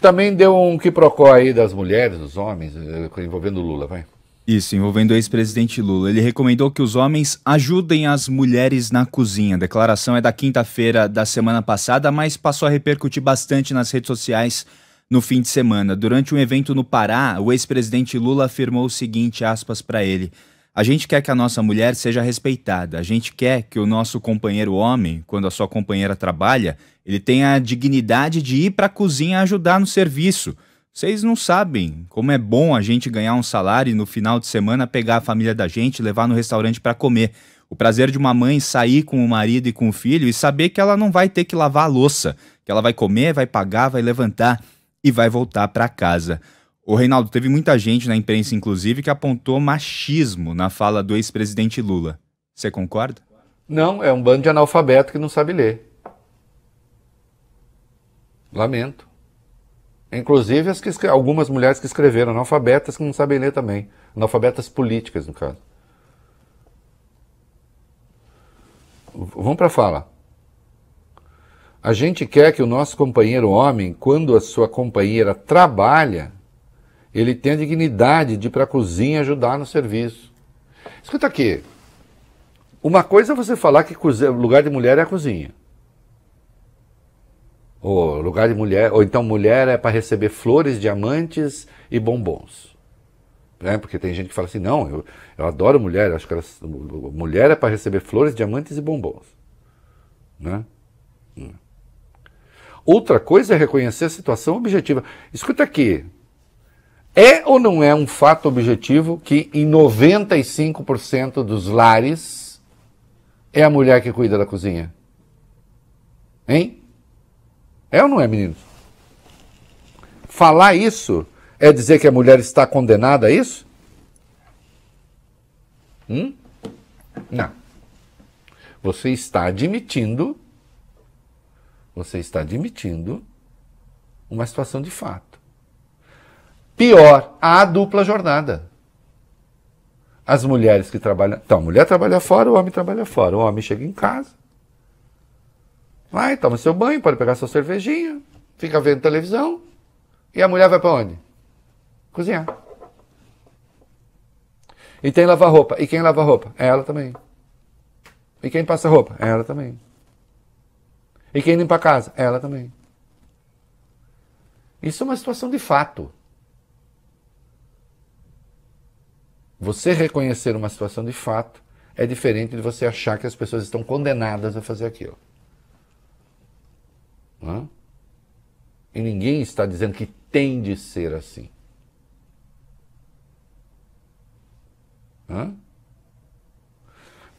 Também deu um quiprocó aí das mulheres, dos homens, eh, envolvendo Lula, vai. Isso, envolvendo o ex-presidente Lula. Ele recomendou que os homens ajudem as mulheres na cozinha. A declaração é da quinta-feira da semana passada, mas passou a repercutir bastante nas redes sociais no fim de semana. Durante um evento no Pará, o ex-presidente Lula afirmou o seguinte, aspas para ele: a gente quer que a nossa mulher seja respeitada, a gente quer que o nosso companheiro homem, quando a sua companheira trabalha, ele tenha a dignidade de ir para a cozinha ajudar no serviço. Vocês não sabem como é bom a gente ganhar um salário e no final de semana pegar a família da gente, e levar no restaurante para comer. O prazer de uma mãe sair com o marido e com o filho e saber que ela não vai ter que lavar a louça, que ela vai comer, vai pagar, vai levantar e vai voltar para casa. O Reinaldo, teve muita gente na imprensa, inclusive, que apontou machismo na fala do ex-presidente Lula. Você concorda? Não, é um bando de analfabeto que não sabe ler. Lamento. Inclusive as que, algumas mulheres que escreveram, analfabetas que não sabem ler também. Analfabetas políticas, no caso. Vamos para a fala. A gente quer que o nosso companheiro homem, quando a sua companheira trabalha, ele tem a dignidade de ir para a cozinha ajudar no serviço. Escuta aqui. Uma coisa é você falar que lugar de mulher é a cozinha. Ou lugar de mulher, ou então mulher é para receber flores, diamantes e bombons. Né? Porque tem gente que fala assim, não, eu, eu adoro mulher, acho que elas, mulher é para receber flores, diamantes e bombons. Né? Hum. Outra coisa é reconhecer a situação objetiva. Escuta aqui, é ou não é um fato objetivo que em 95% dos lares é a mulher que cuida da cozinha? Hein? É ou não é, menino? Falar isso é dizer que a mulher está condenada a é isso? Hum? Não. Você está admitindo, você está admitindo uma situação de fato. Pior, há dupla jornada. As mulheres que trabalham. Então, a mulher trabalha fora, o homem trabalha fora. O homem chega em casa, vai, toma seu banho, pode pegar sua cervejinha, fica vendo televisão. E a mulher vai para onde? Cozinhar. E tem lavar roupa. E quem lava roupa? É ela também. E quem passa roupa? É ela também. E quem limpa a casa? É ela também. Isso é uma situação de fato. Você reconhecer uma situação de fato é diferente de você achar que as pessoas estão condenadas a fazer aquilo. Hã? E ninguém está dizendo que tem de ser assim. Hã?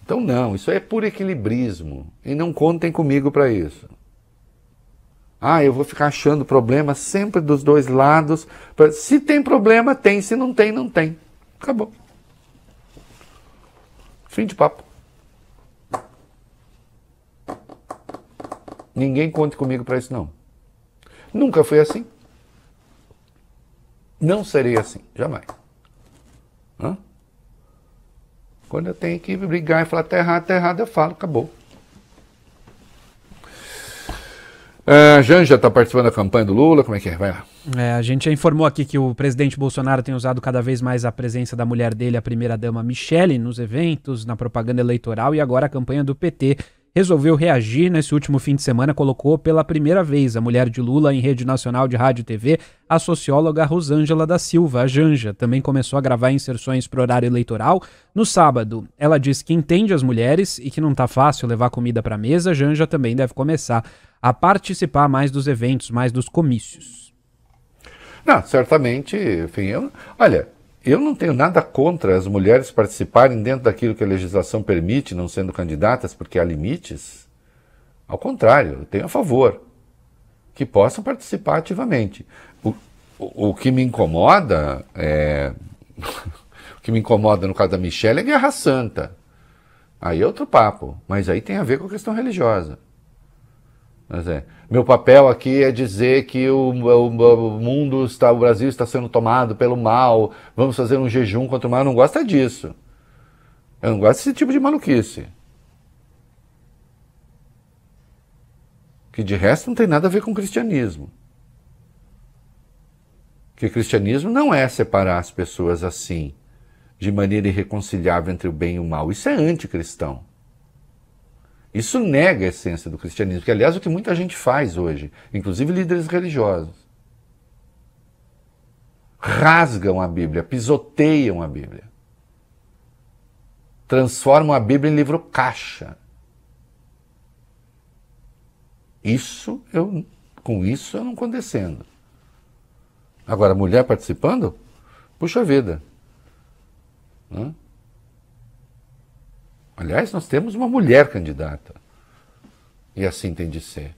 Então, não, isso é puro equilibrismo. E não contem comigo para isso. Ah, eu vou ficar achando problema sempre dos dois lados. Se tem problema, tem. Se não tem, não tem. Acabou. Fim de papo. Ninguém conte comigo para isso, não. Nunca fui assim. Não serei assim, jamais. Hã? Quando eu tenho que brigar e falar tá errado, tá errado, eu falo, acabou. Uh, é, Janja está participando da campanha do Lula, como é que é? Vai lá. É, a gente informou aqui que o presidente Bolsonaro tem usado cada vez mais a presença da mulher dele, a primeira-dama Michele, nos eventos, na propaganda eleitoral e agora a campanha do PT resolveu reagir nesse último fim de semana, colocou pela primeira vez a mulher de Lula em rede nacional de rádio e TV, a socióloga Rosângela da Silva, a Janja, também começou a gravar inserções para horário eleitoral. No sábado, ela diz que entende as mulheres e que não tá fácil levar comida para mesa. Janja também deve começar a participar mais dos eventos, mais dos comícios. Não, certamente, enfim, eu, olha, eu não tenho nada contra as mulheres participarem dentro daquilo que a legislação permite, não sendo candidatas, porque há limites. Ao contrário, eu tenho a favor que possam participar ativamente. O, o, o que me incomoda é. o que me incomoda no caso da Michelle é Guerra Santa. Aí é outro papo, mas aí tem a ver com a questão religiosa. É. Meu papel aqui é dizer que o, o, o, mundo está, o Brasil está sendo tomado pelo mal, vamos fazer um jejum contra o mal. Eu não gosto é disso. Eu não gosto desse tipo de maluquice. Que de resto não tem nada a ver com cristianismo. Que cristianismo não é separar as pessoas assim, de maneira irreconciliável entre o bem e o mal. Isso é anticristão. Isso nega a essência do cristianismo, que aliás é o que muita gente faz hoje, inclusive líderes religiosos. Rasgam a Bíblia, pisoteiam a Bíblia. Transformam a Bíblia em livro caixa. Isso eu com isso eu não condescendo. Agora, mulher participando? Puxa vida. não? Aliás, nós temos uma mulher candidata. E assim tem de ser.